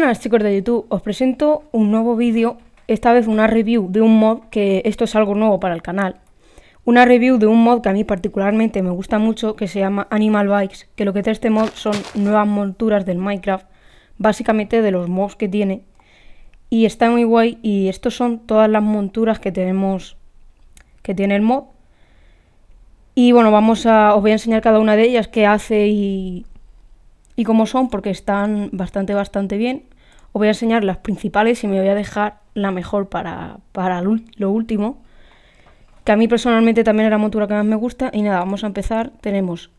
buenas chicos de YouTube, os presento un nuevo vídeo, esta vez una review de un mod, que esto es algo nuevo para el canal. Una review de un mod que a mí particularmente me gusta mucho, que se llama Animal Bikes, que lo que hace este mod son nuevas monturas del Minecraft, básicamente de los mods que tiene. Y está muy guay, y estos son todas las monturas que tenemos, que tiene el mod. Y bueno, vamos a, os voy a enseñar cada una de ellas, qué hace y y como son porque están bastante, bastante bien. Os voy a enseñar las principales y me voy a dejar la mejor para, lo último. Que a mí personalmente también es la montura que más me gusta. Y nada, vamos a empezar. Tenemos,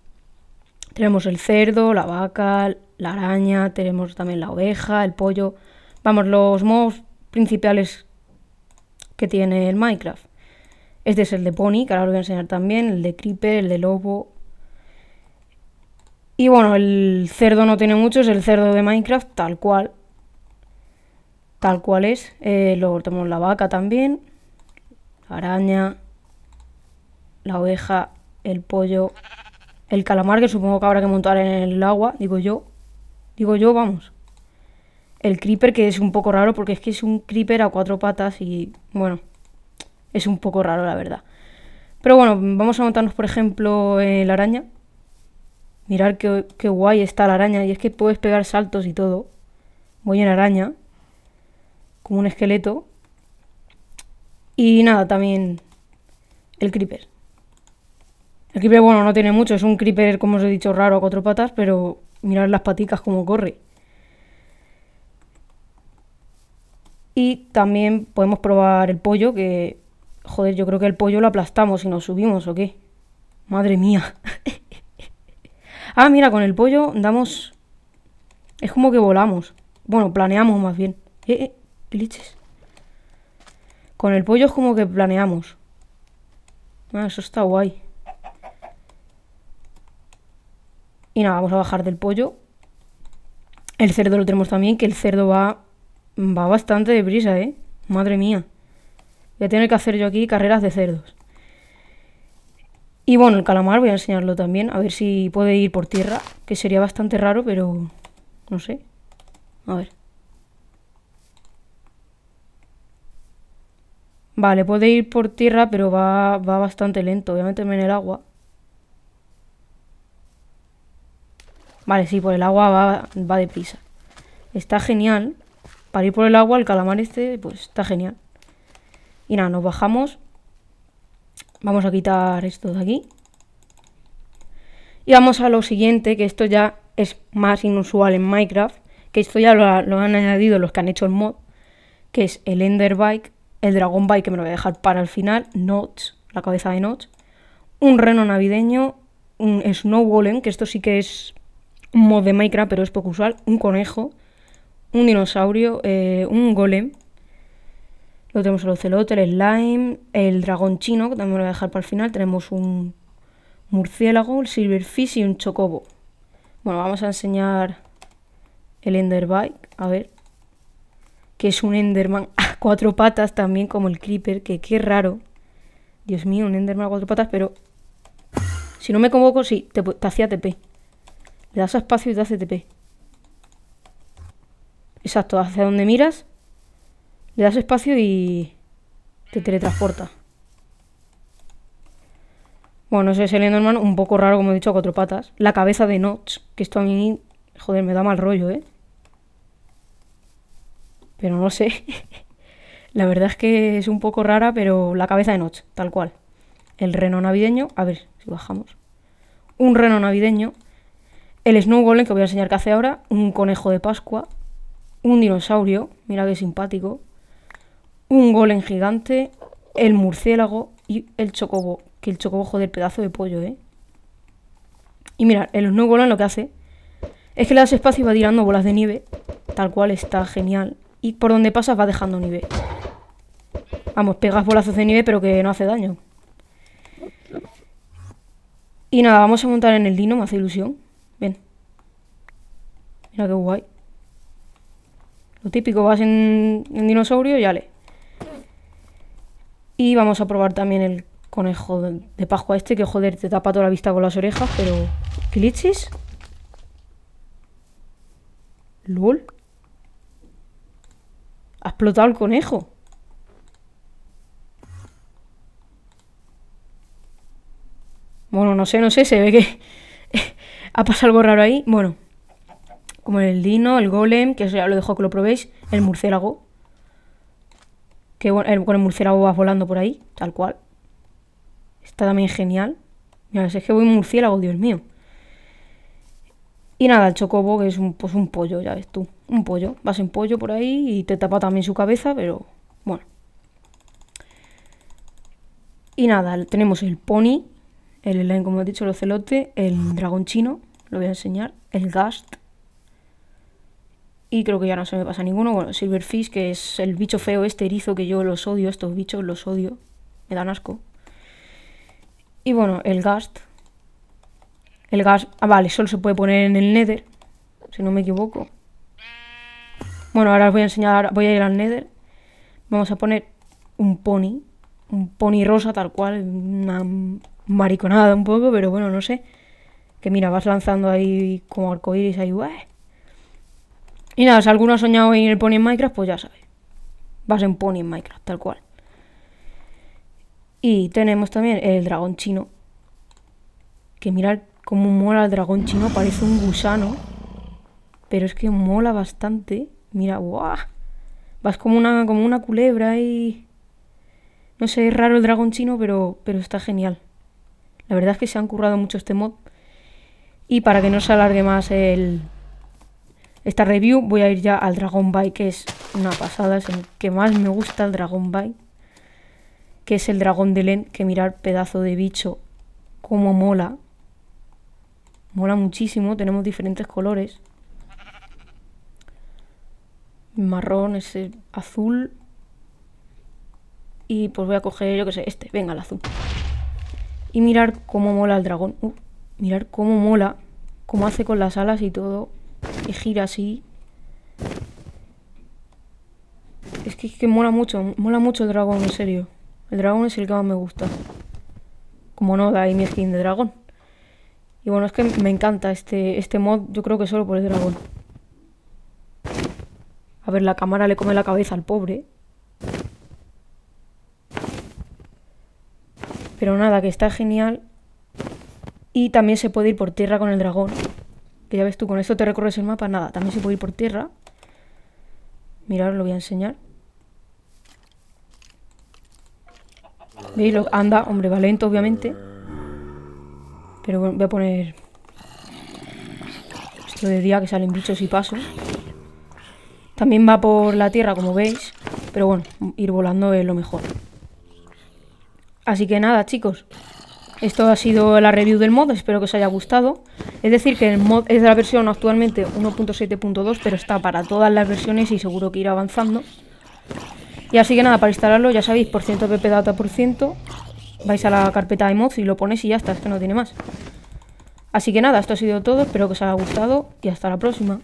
tenemos el cerdo, la vaca, la araña, tenemos también la oveja, el pollo. Vamos, los mods principales que tiene el Minecraft. Este es el de Pony, que ahora os voy a enseñar también, el de Creeper, el de Lobo, y bueno, el cerdo no tiene mucho, es el cerdo de Minecraft, tal cual. Tal cual es. Eh, luego tenemos la vaca también. La araña. La oveja. El pollo. El calamar, que supongo que habrá que montar en el agua, digo yo. Digo yo, vamos. El creeper, que es un poco raro, porque es que es un creeper a cuatro patas y, bueno, es un poco raro, la verdad. Pero bueno, vamos a montarnos, por ejemplo, eh, la araña. Mirar qué, qué guay está la araña. Y es que puedes pegar saltos y todo. Voy en araña. Como un esqueleto. Y nada, también el creeper. El creeper, bueno, no tiene mucho. Es un creeper, como os he dicho, raro a cuatro patas. Pero mirad las paticas como corre. Y también podemos probar el pollo, que... Joder, yo creo que el pollo lo aplastamos y nos subimos, ¿o qué? Madre mía. Ah, mira, con el pollo damos... Es como que volamos. Bueno, planeamos más bien. Eh, eh, liches. Con el pollo es como que planeamos. Ah, eso está guay. Y nada, vamos a bajar del pollo. El cerdo lo tenemos también, que el cerdo va, va bastante deprisa, ¿eh? Madre mía. Voy a tener que hacer yo aquí carreras de cerdos. Y bueno, el calamar voy a enseñarlo también, a ver si puede ir por tierra, que sería bastante raro, pero no sé. A ver. Vale, puede ir por tierra, pero va, va bastante lento. Voy a meterme en el agua. Vale, sí, por el agua va, va prisa Está genial. Para ir por el agua, el calamar este, pues está genial. Y nada, nos bajamos Vamos a quitar esto de aquí. Y vamos a lo siguiente, que esto ya es más inusual en Minecraft, que esto ya lo, han añadido los que han hecho el mod, que es el Ender Bike, el Dragon Bike, que me lo voy a dejar para el final, Notch, la cabeza de Notch, un reno navideño, un Snow Golem, que esto sí que es un mod de Minecraft, pero es poco usual, un conejo, un dinosaurio, eh, un golem, tenemos el ocelote, el slime, el dragón chino, que también lo voy a dejar para el final. Tenemos un murciélago, el silverfish y un chocobo. Bueno, vamos a enseñar el enderbike, a ver. Que es un enderman a cuatro patas también, como el creeper, que qué raro. Dios mío, un enderman a cuatro patas, pero... Si no me convoco, sí, te, te hacía TP. Le das espacio y te hace TP. Exacto, hacia donde miras, le das espacio y te teletransporta. Bueno, ese es el Enderman un poco raro, como he dicho, a cuatro patas. La cabeza de Notch, que esto a mí, joder, me da mal rollo, ¿eh? Pero no sé. la verdad es que es un poco rara, pero la cabeza de Notch, tal cual. El reno navideño, a ver si bajamos. Un reno navideño. El Snow Golem, que voy a enseñar qué hace ahora. Un conejo de Pascua. Un dinosaurio, mira qué simpático un golem gigante, el murciélago y el chocobo. Que el chocobo, del pedazo de pollo, ¿eh? Y mira, el nuevo Golem lo que hace es que le das espacio y va tirando bolas de nieve, tal cual está genial. Y por donde pasas va dejando nieve. Vamos, pegas bolazos de nieve, pero que no hace daño. Y nada, vamos a montar en el Dino, me hace ilusión. Ven. Mira qué guay. Lo típico, vas en, dinosaurio y ale. Y vamos a probar también el conejo de Pascua este, que joder, te tapa toda la vista con las orejas, pero... glitches ¿Lol? Ha explotado el conejo. Bueno, no sé, no sé, se ve que ha pasado algo raro ahí. Bueno, como el dino, el golem, que ya lo dejo que lo probéis, el murciélago. Que con el murciélago vas volando por ahí, tal cual. Está también genial. Mira, es que voy murciélago, Dios mío. Y nada, el chocobo, que es un, pues un pollo, ya ves tú. Un pollo. Vas en pollo por ahí y te tapa también su cabeza, pero bueno. Y nada, tenemos el pony, el, como he dicho, el ocelote, el dragón chino, lo voy a enseñar, el gast, y creo que ya no se me pasa ninguno. Bueno, Silverfish, que es el bicho feo este erizo que yo los odio, estos bichos los odio. Me dan asco. Y bueno, el Gast. El Gast... Ah, vale, solo se puede poner en el Nether, si no me equivoco. Bueno, ahora os voy a enseñar, voy a ir al Nether. Vamos a poner un pony. Un pony rosa tal cual, una mariconada un poco, pero bueno, no sé. Que mira, vas lanzando ahí como arcoíris ahí, y nada, si alguno ha soñado en el pony en Minecraft, pues ya sabe. vas en pony en Minecraft, tal cual. Y tenemos también el dragón chino. Que mirad cómo mola el dragón chino, parece un gusano. Pero es que mola bastante. Mira, ¡guau! Vas como una, como una culebra y... No sé, es raro el dragón chino, pero, pero está genial. La verdad es que se han currado mucho este mod. Y para que no se alargue más el, esta review voy a ir ya al Dragon Ball, que es una pasada, es el que más me gusta el Dragon Ball, que es el dragón de Len, que mirar pedazo de bicho, como mola. Mola muchísimo, tenemos diferentes colores. Marrón, ese azul. Y pues voy a coger, yo que sé, este, venga, el azul. Y mirar cómo mola el dragón. Uh, mirar cómo mola, cómo hace con las alas y todo. Y gira así. Es que, mola mucho, mola mucho el dragón, en serio. El dragón es el que más me gusta. Como no, da ahí mi skin de dragón. Y bueno, es que me encanta este, este mod, yo creo que solo por el dragón. A ver, la cámara le come la cabeza al pobre. Pero nada, que está genial. Y también se puede ir por tierra con el dragón. Que ya ves tú, con esto te recorres el mapa, nada. También se puede ir por tierra. Mirad, lo voy a enseñar. ¿Veis? Lo, anda, hombre, va lento, obviamente. Pero bueno, voy a poner... Esto de día que salen bichos y paso. También va por la tierra, como veis. Pero bueno, ir volando es lo mejor. Así que nada, chicos. Esto ha sido la review del mod, espero que os haya gustado. Es decir, que el mod es de la versión actualmente 1.7.2, pero está para todas las versiones y seguro que irá avanzando. Y así que nada, para instalarlo, ya sabéis, por ciento data por ciento, vais a la carpeta de mods y lo pones y ya está, es que no tiene más. Así que nada, esto ha sido todo, espero que os haya gustado y hasta la próxima.